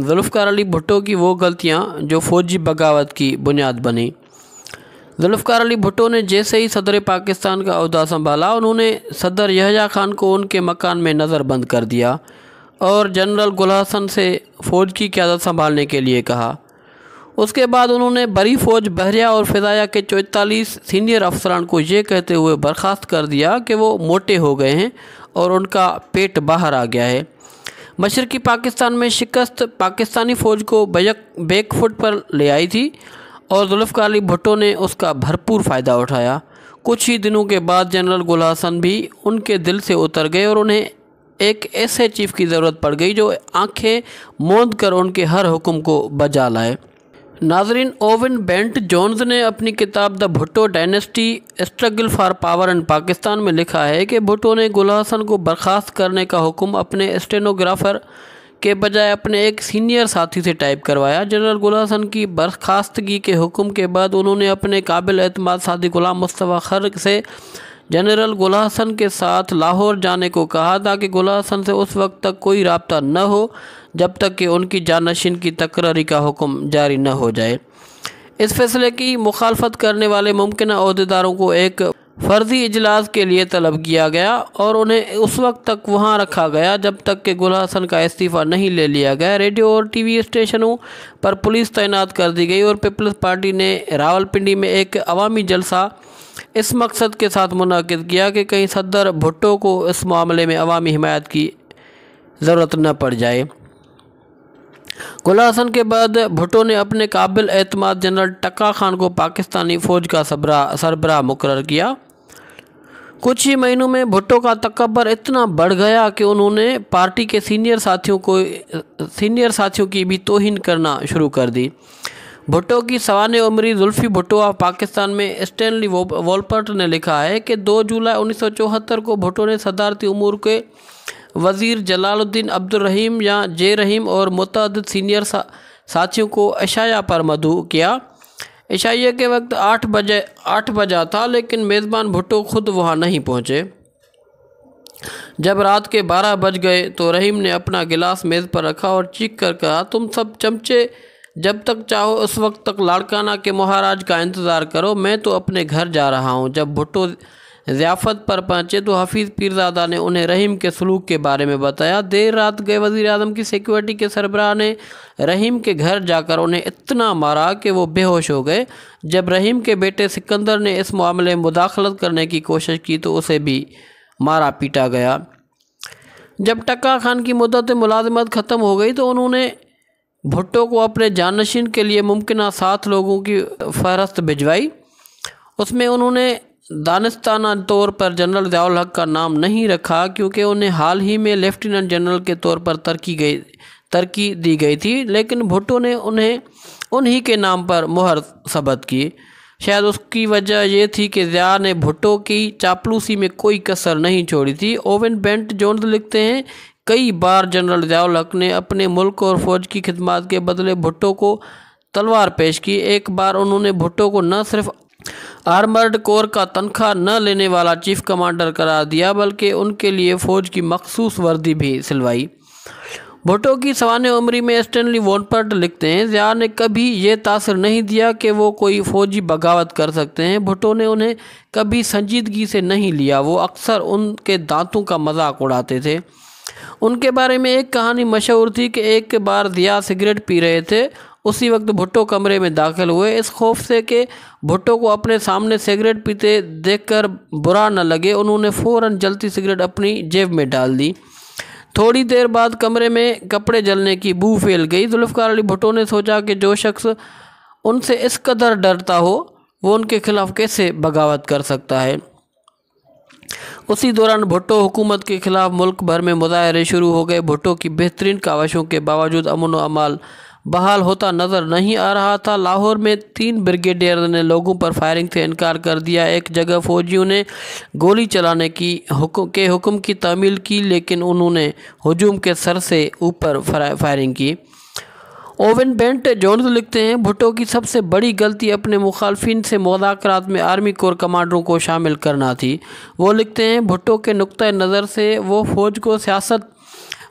जुल्फ़ार अली भुट्टो की वो गलतियाँ जो फ़ौजी बगावत की बुनियाद बनी जुल्फ़ार अली भुट्टो ने जैसे ही सदर पाकिस्तान का अहदा संभाला उन्होंने सदर यहजा खान को उनके मकान में नज़रबंद कर दिया और जनरल गुलासन से फ़ौज की क्यादत संभालने के लिए कहा उसके बाद उन्होंने बड़ी फ़ौज बहरिया और फ़िजाया के चौतालीस सीनियर अफसरान को ये कहते हुए बर्खास्त कर दिया कि वो मोटे हो गए हैं और उनका पेट बाहर आ गया है मशरकी पाकिस्तान में शिकस्त पाकिस्तानी फ़ौज को बैक बैकफुट पर ले आई थी और जुल्फ़ार अली भुट्टो ने उसका भरपूर फ़ायदा उठाया कुछ ही दिनों के बाद जनरल गुल हसन भी उनके दिल से उतर गए और उन्हें एक ऐसे चीफ की ज़रूरत पड़ गई जो आंखें मोद कर उनके हर हुक्म को बजा लाए नाजरीन ओवन बेंट जोन्स ने अपनी किताब the Bhutto dynasty struggle for power and Pakistan में लिखा है कि भुट्टो ने गुल हसन को बर्खास्त करने का हुक्म अपने स्टेनोग्राफर के बजाय अपने एक सीनियर साथी से टाइप करवाया जनरल गुल हसन की बर्खास्तगी के हुक्म के बाद उन्होंने अपने काबिल अतमाद सादी गुलाम मुस्तफ़ा खर से जनरल गुला हसन के साथ लाहौर जाने को कहा था कि गुलासन से उस वक्त तक कोई रबता न हो जब तक कि उनकी जानशीन की तकरारी का हुक्म जारी न हो जाए इस फैसले की मुखालफत करने वाले मुमकिन अहदेदारों को एक फर्जी इजलास के लिए तलब किया गया और उन्हें उस वक्त तक वहाँ रखा गया जब तक कि गुल हसन का इस्तीफ़ा नहीं ले लिया गया रेडियो और टीवी स्टेशनों पर पुलिस तैनात कर दी गई और पीपल्स पार्टी ने रावलपिंडी में एक अवामी जलसा इस मकसद के साथ मुनद किया कि कहीं सदर भुट्टो को इस मामले में अवामी हमायत की ज़रूरत न पड़ जाए गुलासन के बाद भुट्टो ने अपने काबिल एतम जनरल टक्का खान को पाकिस्तानी फ़ौज का सरबरा मुकर किया कुछ ही महीनों में भुट्टो का तकबर इतना बढ़ गया कि उन्होंने पार्टी के सीनियर साथियों को सीनियर साथियों की भी तोहिन करना शुरू कर दी भुट्टो की सवान उम्री जुल्फ़ी भुट्टो ऑफ पाकिस्तान में स्टैनली वॉलपर्ट ने लिखा है कि 2 जुलाई उन्नीस को भुट्टो ने सदारती उमूर के वज़ीर जलालुद्दीन अब्दुलरहीम या जे रहीम और मुतद सीनियर सा, साथियों को अशाया पर मधु किया अशाया के वक्त आठ बजे आठ बजा था लेकिन मेज़बान भुट्टो खुद वहाँ नहीं पहुँचे जब रात के बारह बज गए तो रहीम ने अपना गिलास मेज़ पर रखा और चीख कर कहा तुम सब चमचे जब तक चाहो उस वक्त तक लाड़काना के महाराज का इंतज़ार करो मैं तो अपने घर जा रहा हूँ जब भुट्टो ज़ियाफ़त पर पहुँचे तो हफीज़ पीरजादा ने उन्हें रहीम के सलूक के बारे में बताया देर रात गए वज़ी अजम की सिक्योरिटी के सरबराह ने रहीम के घर जाकर उन्हें इतना मारा कि वो बेहोश हो गए जब रहीम के बेटे सिकंदर ने इस मामले में मुदाखलत करने की कोशिश की तो उसे भी मारा पीटा गया जब टक्का खान की मुदत मुलाजमत ख़त्म हो गई तो उन्होंने भुट्टो को अपने जानशीन के लिए मुमकिन सात लोगों की फहरस्त भिजवाई उसमें उन्होंने दानस्ताना तौर पर जनरल दयाल हक का नाम नहीं रखा क्योंकि उन्हें हाल ही में लेफ्टिनेंट जनरल के तौर पर तरकी गई तरक्की दी गई थी लेकिन भुट्टो ने उन्हें उन्हीं के नाम पर मुहर सबत की शायद उसकी वजह यह थी कि ज़िया ने भुट्टो की चापलूसी में कोई कसर नहीं छोड़ी थी ओवन बेंट जोन्स तो लिखते हैं कई बार जनरल जयालक हक ने अपने मुल्क और फौज की खिदमत के बदले भुट्टो को तलवार पेश की एक बार उन्होंने भुट्टो को न सिर्फ आर्मर्ड कोर का तनख्वाह न लेने वाला चीफ कमांडर करार दिया बल्कि उनके लिए फ़ौज की मखसूस वर्दी भी सिलवाई भुटो की सवान उमरी में स्टैनली वॉनपर्ट लिखते हैं जिया ने कभी यह तासर नहीं दिया कि वो कोई फ़ौजी बगावत कर सकते हैं भुटो ने उन्हें कभी संजीदगी से नहीं लिया वो अक्सर उनके दांतों का मजाक उड़ाते थे उनके बारे में एक कहानी मशहूर थी कि एक बार जिया सिगरेट पी रहे थे उसी वक्त भुट्टो कमरे में दाखिल हुए इस खौफ से कि भुट्टो को अपने सामने सिगरेट पीते देखकर बुरा न लगे उन्होंने फ़ौर जलती सिगरेट अपनी जेब में डाल दी थोड़ी देर बाद कमरे में कपड़े जलने की बू फैल गई जुल्फ़ार अली भुट्टो ने सोचा कि जो शख्स उनसे इस कदर डरता हो वो उनके खिलाफ कैसे बगावत कर सकता है उसी दौरान भुट्टो हुकूमत के खिलाफ मुल्क भर में मुजाहरे शुरू हो गए भुट्टो की बेहतरीन कावशों के बावजूद अमन व अमाल बहाल होता नज़र नहीं आ रहा था लाहौर में तीन ब्रिगेडियर ने लोगों पर फायरिंग से इनकार कर दिया एक जगह फौजियों ने गोली चलाने की हुकु, के हुक्म की तामील की लेकिन उन्होंने हजूम के सर से ऊपर फायरिंग की ओवन बेंट जोन लिखते हैं भुटो की सबसे बड़ी गलती अपने मुखालफन से मजाकरात में आर्मी कोर कमांडरों को शामिल करना थी वो लिखते हैं भुटो के नुक़ नज़र से वो फ़ौज को सियासत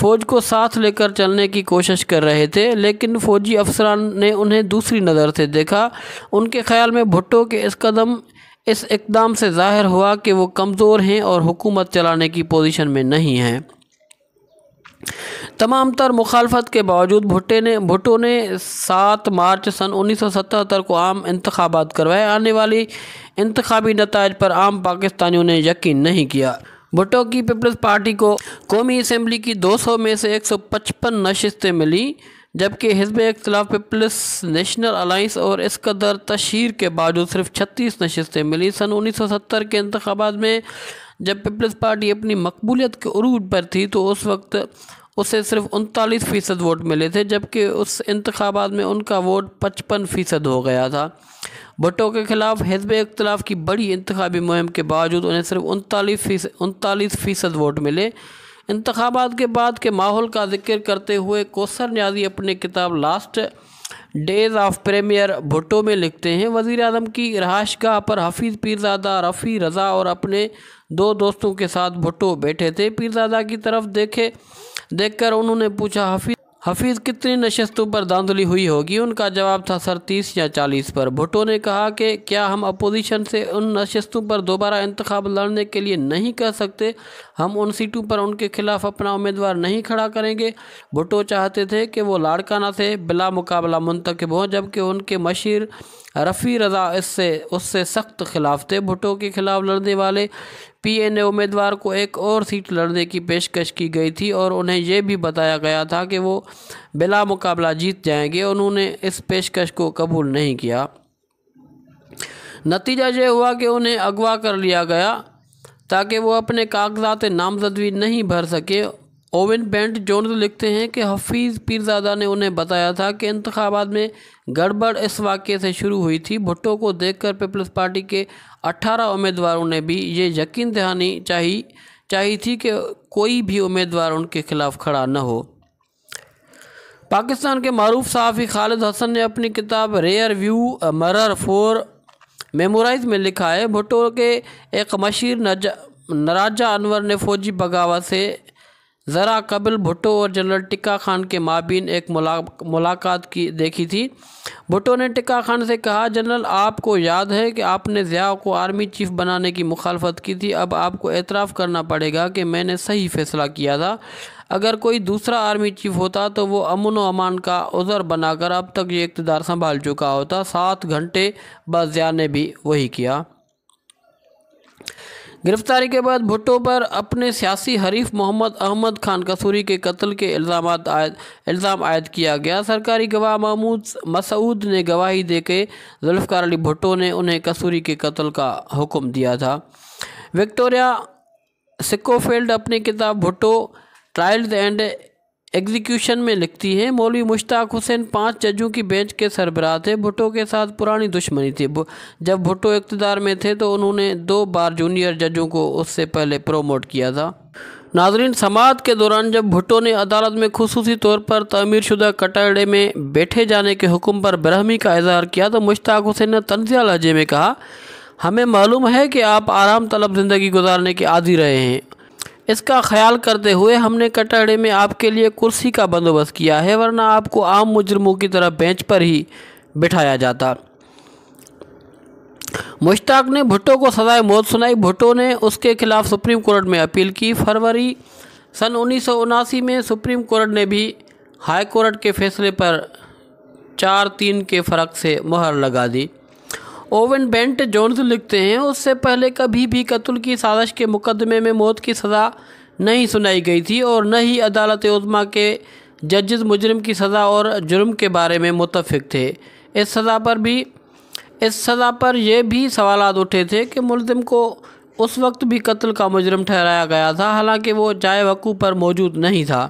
फौज को साथ लेकर चलने की कोशिश कर रहे थे लेकिन फौजी अफसरान ने उन्हें दूसरी नज़र से देखा उनके ख्याल में भुट्टो के इस कदम इस इकदाम से जाहिर हुआ कि वो कमज़ोर हैं और हुकूमत चलाने की पोजीशन में नहीं हैं तमाम तर मुखालफत के बावजूद भुट्टे ने भुट्टो ने सात मार्च सन उन्नीस को आम इंतबात करवाए आने वाली इंतबी नतज पर आम पाकिस्तानियों ने यकीन नहीं किया भुट्टो की पीपल्स पार्टी को कौमी असम्बली की 200 में से 155 नशस्तें मिली जबकि हिजब इख्तलाफ पीपल्स नेशनल अलाइंस और इस कदर तशहर के बावजूद सिर्फ 36 नशस्तें मिली सन 1970 के इंतबात में जब पीपल्स पार्टी अपनी मकबूलियत के अरूज पर थी तो उस वक्त उसे सिर्फ उनतालीस फ़ीसद वोट मिले थे जबकि उस इंतबात में उनका वोट पचपन फ़ीसद हो गया था भुट्टो के खिलाफ हिजब इख्तलाफ की बड़ी इंतबी मुहिम के बावजूद उन्हें सिर्फ उनतालीस फीसद उनतालीस फ़ीसद वोट मिले इंतबात के बाद के माहौल का जिक्र करते हुए कोसर न्याजी अपनी किताब last days of premier Bhutto में लिखते हैं वज़ी अजम की गह पर हफीज़ पीरजादा रफ़ी रज़ा और अपने दो दोस्तों के साथ भुट्टो बैठे थे पीरजादा की तरफ देखे देखकर उन्होंने पूछा हफीज हफीज़ कितनी नशस्तों पर धांधली हुई होगी उनका जवाब था सर तीस या चालीस पर भुटो ने कहा कि क्या हम अपोजिशन से उन नशस्तों पर दोबारा इंतखब लड़ने के लिए नहीं कह सकते हम उन सीटों पर उनके खिलाफ अपना उम्मीदवार नहीं खड़ा करेंगे भुटो चाहते थे कि वो लाड़काना से बिला मुकाबला मुंतखब हों जबकि उनके मशीर रफ़ी रज़ा इससे उससे सख्त खिलाफ थे भुटो के खिलाफ लड़ने वाले ने उम्मीदवार को एक और सीट लड़ने की पेशकश की गई थी और उन्हें यह भी बताया गया था कि वो बिला मुकाबला जीत जाएंगे उन्होंने इस पेशकश को कबूल नहीं किया नतीजा यह हुआ कि उन्हें अगवा कर लिया गया ताकि वो अपने कागजात नामजदगी नहीं भर सके ओवन बेंट जोन लिखते हैं कि हफीज़ पीरजादा ने उन्हें बताया था कि इंतबात में गड़बड़ इस वाक़े से शुरू हुई थी भुट्टो को देखकर पीपल्स पार्टी के 18 उम्मीदवारों ने भी ये यकीन दहानी चाहिए चाही थी कि कोई भी उम्मीदवार उनके खिलाफ खड़ा न हो पाकिस्तान के मरूफ सहाफ़ी खालिद हसन ने अपनी किताब rear view mirror four memoirs में लिखा है भुट्टो के एक मशीर नजा नराजा अनवर ने फौजी बगावत से ज़रा कबिल भुट्टो और जनरल टिक्का खान के माबीन एक मुला, मुलाकात की देखी थी भुट्टो ने टिक्का खान से कहा जनरल आपको याद है कि आपने ज़िया को आर्मी चीफ बनाने की मुखालफत की थी अब आपको एतराफ़ करना पड़ेगा कि मैंने सही फैसला किया था अगर कोई दूसरा आर्मी चीफ होता तो वो अमन व अमान का उज़र बनाकर अब तक ये इकतदार संभाल चुका होता सात घंटे बाद ज़िया ने भी वही किया गिरफ्तारी के बाद भुट्टो पर अपने सियासी हरीफ मोहम्मद अहमद खान कसूरी के कत्ल के इल्ज़ाम आयद इल्ज़ाम आयद किया गया सरकारी गवाह महमूद मसूद ने गवाही दे के जुल्फ़ार अली भुट्टो ने उन्हें कसूरी के कत्ल का हुक्म दिया था विक्टोरिया सिक्कोफील्ड अपनी किताब भुट्टो ट्रायल्स एंड एग्जीक्यूशन में लिखती है मौलवी मुश्ताक हुसैन पांच जजों की बेंच के सरबराह थे भुट्टो के साथ पुरानी दुश्मनी थी जब भुट्टो इकतदार में थे तो उन्होंने दो बार जूनियर जजों को उससे पहले प्रोमोट किया था नाजरीन समात के दौरान जब भुट्टो ने अदालत में खसूसी तौर पर तमीर शुदा कटड़े में बैठे जाने के हुक्म पर बरहमी का इजहार किया तो मुश्ताक हुसैन ने तंजिया लहजे में कहा हमें मालूम है कि आप आराम तलब ज़िंदगी गुजारने के आदि रहे हैं इसका ख्याल करते हुए हमने कटहरे में आपके लिए कुर्सी का बंदोबस्त किया है वरना आपको आम मुजरमों की तरह बेंच पर ही बिठाया जाता मुश्ताक ने भुट्टो को सजाए मौत सुनाई भुट्टो ने उसके खिलाफ सुप्रीम कोर्ट में अपील की फरवरी सन उन्नीस में सुप्रीम कोर्ट ने भी हाई कोर्ट के फैसले पर चार तीन के फ़र्क से मुहर लगा दी ओवन बेंट जोन्स लिखते हैं उससे पहले कभी भी कत्ल की साजिश के मुकदमे में मौत की सज़ा नहीं सुनाई गई थी और न ही अदालत उजमा के जजेस मुजरम की सज़ा और जुर्म के बारे में मुतफ़ थे इस सज़ा पर भी इस सज़ा पर यह भी सवाल उठे थे कि मुलम को उस वक्त भी कत्ल का मुजरम ठहराया गया था हालांकि वो जाए वकू पर मौजूद नहीं था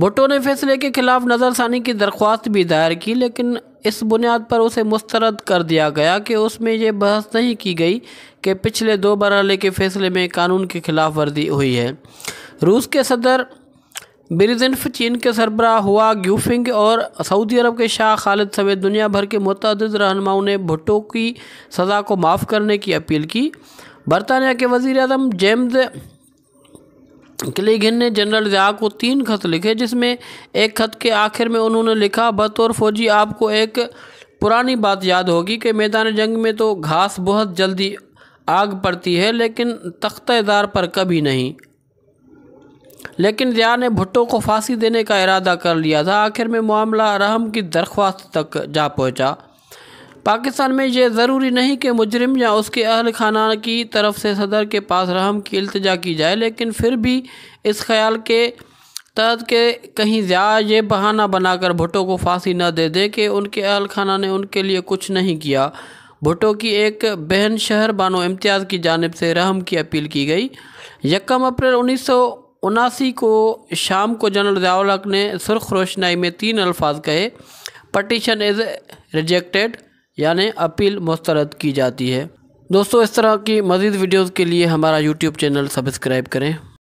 भुटो ने फैसले के खिलाफ नज़रसानी की दरख्वास्त भी दायर की लेकिन इस बुनियाद पर उसे मुस्तरद कर दिया गया कि उसमें यह बहस नहीं की गई कि पिछले दो बरहले के फैसले में कानून के खिलाफ वर्जी हुई है रूस के सदर ब्रिजनफ चीन के सरबरा हुआ ग्यूफिंग और सऊदी अरब के शाह खालिद समेत दुनिया भर के मुतद रहनुमाओं ने भुट्टो की सज़ा को माफ़ करने की अपील की बरतानिया के वज़ी अजम जेम्स क्लीघिन ने जनरल जया को तीन खत लिखे जिसमें एक खत के आखिर में उन्होंने लिखा बतौर फौजी आपको एक पुरानी बात याद होगी कि मैदान जंग में तो घास बहुत जल्दी आग पड़ती है लेकिन तख्तेदार पर कभी नहीं लेकिन ज़िया ने भुट्टो को फांसी देने का इरादा कर लिया था आखिर में मामला रहम की दरख्वास्त तक जा पहुँचा पाकिस्तान में यह ज़रूरी नहीं कि मुजरम या उसके अहल खाना की तरफ से सदर के पास रहम की अल्तजा की जाए लेकिन फिर भी इस ख्याल के तहत के कहीं ज़्यादा ये बहाना बनाकर भुटो को फांसी न दे दे कि उनके अहल खाना ने उनके लिए कुछ नहीं किया भुटो की एक बहन शहर बानो इम्तियाज़ की जानब से रहम की अपील की गई यकम अप्रैल उन्नीस सौ उनासी को शाम को जनरल जयालक ने सुर्ख रोशनाई में तीन अल्फाज कहे पटिशन इज़ रिजेक्टेड यानी अपील मुस्तरद की जाती है दोस्तों इस तरह की मज़ीद वीडियोज़ के लिए हमारा यूट्यूब चैनल सब्सक्राइब करें